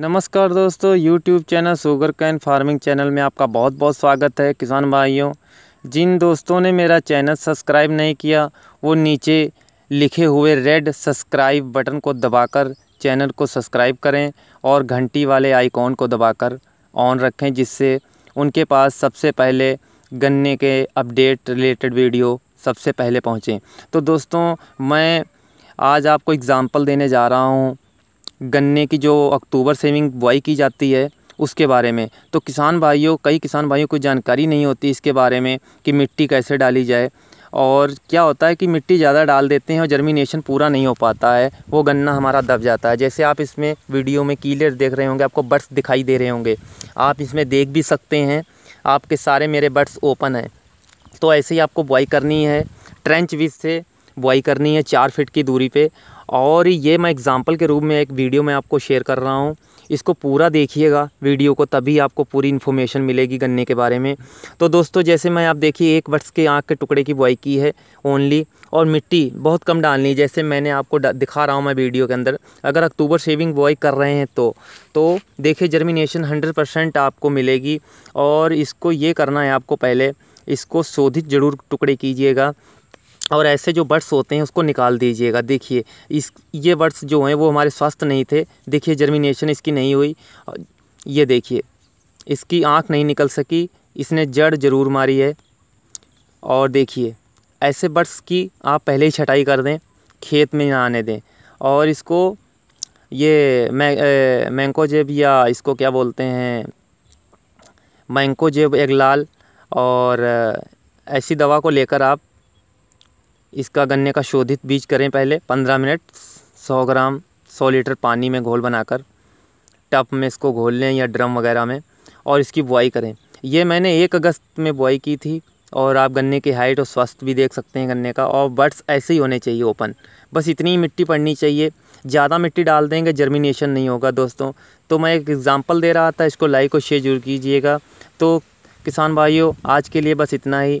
नमस्कार दोस्तों YouTube channel sugarcane farming channel में आपका बहुत बहुत स्वागत है किसान भाइयों जिन दोस्तों ने मेरा चैनल सब्सक्राइब नहीं किया वो नीचे लिखे हुए रेड सब्सक्राइब बटन को दबाकर चैनल को सब्सक्राइब करें और घंटी वाले आइकॉन को दबाकर ऑन रखें जिससे उनके पास सबसे पहले गन्ने के अपडेट रिलेटेड वीडियो सबसे पहले पहुँचें तो दोस्तों मैं आज आपको एग्ज़ाम्पल देने जा रहा हूँ गन्ने की जो अक्टूबर सेविंग बुआई की जाती है उसके बारे में तो किसान भाइयों कई किसान भाइयों को जानकारी नहीं होती इसके बारे में कि मिट्टी कैसे डाली जाए और क्या होता है कि मिट्टी ज़्यादा डाल देते हैं और जर्मिनेशन पूरा नहीं हो पाता है वो गन्ना हमारा दब जाता है जैसे आप इसमें वीडियो में कीले देख रहे होंगे आपको बर्ड्स दिखाई दे रहे होंगे आप इसमें देख भी सकते हैं आपके सारे मेरे बर्ड्स ओपन हैं तो ऐसे ही आपको बुआई करनी है ट्रेंच विज से बुआई करनी है चार फिट की दूरी पे और ये मैं एग्ज़ाम्पल के रूप में एक वीडियो में आपको शेयर कर रहा हूँ इसको पूरा देखिएगा वीडियो को तभी आपको पूरी इन्फॉर्मेशन मिलेगी गन्ने के बारे में तो दोस्तों जैसे मैं आप देखिए एक वर्ष के आँख के टुकड़े की बुआई की है ओनली और मिट्टी बहुत कम डालनी जैसे मैंने आपको दिखा रहा हूँ मैं वीडियो के अंदर अगर अक्टूबर शेविंग बुआई कर रहे हैं तो तो देखिए जर्मिनेशन हंड्रेड आपको मिलेगी और इसको ये करना है आपको पहले इसको शोधित ज़रूर टुकड़े कीजिएगा और ऐसे जो बर्ड्स होते हैं उसको निकाल दीजिएगा देखिए इस ये बर्ड्स जो हैं वो हमारे स्वस्थ नहीं थे देखिए जर्मिनेशन इसकी नहीं हुई ये देखिए इसकी आँख नहीं निकल सकी इसने जड़ जरूर मारी है और देखिए ऐसे बर्ड्स की आप पहले ही छटाई कर दें खेत में ना आने दें और इसको ये मै मैंकोजेब या इसको क्या बोलते हैं मैंकोजेब एगलाल और ऐसी दवा को लेकर आप इसका गन्ने का शोधित बीज करें पहले पंद्रह मिनट सौ ग्राम सौ लीटर पानी में घोल बनाकर टप में इसको घोल लें या ड्रम वगैरह में और इसकी बुआई करें ये मैंने एक अगस्त में बुआई की थी और आप गन्ने की हाइट और स्वास्थ्य भी देख सकते हैं गन्ने का और बर्ड्स ऐसे ही होने चाहिए ओपन बस इतनी मिट्टी पड़नी चाहिए ज़्यादा मिट्टी डाल देंगे जर्मिनेशन नहीं होगा दोस्तों तो मैं एक एग्ज़ाम्पल दे रहा था इसको लाइक और शेयर जरूर कीजिएगा तो किसान भाइयों आज के लिए बस इतना ही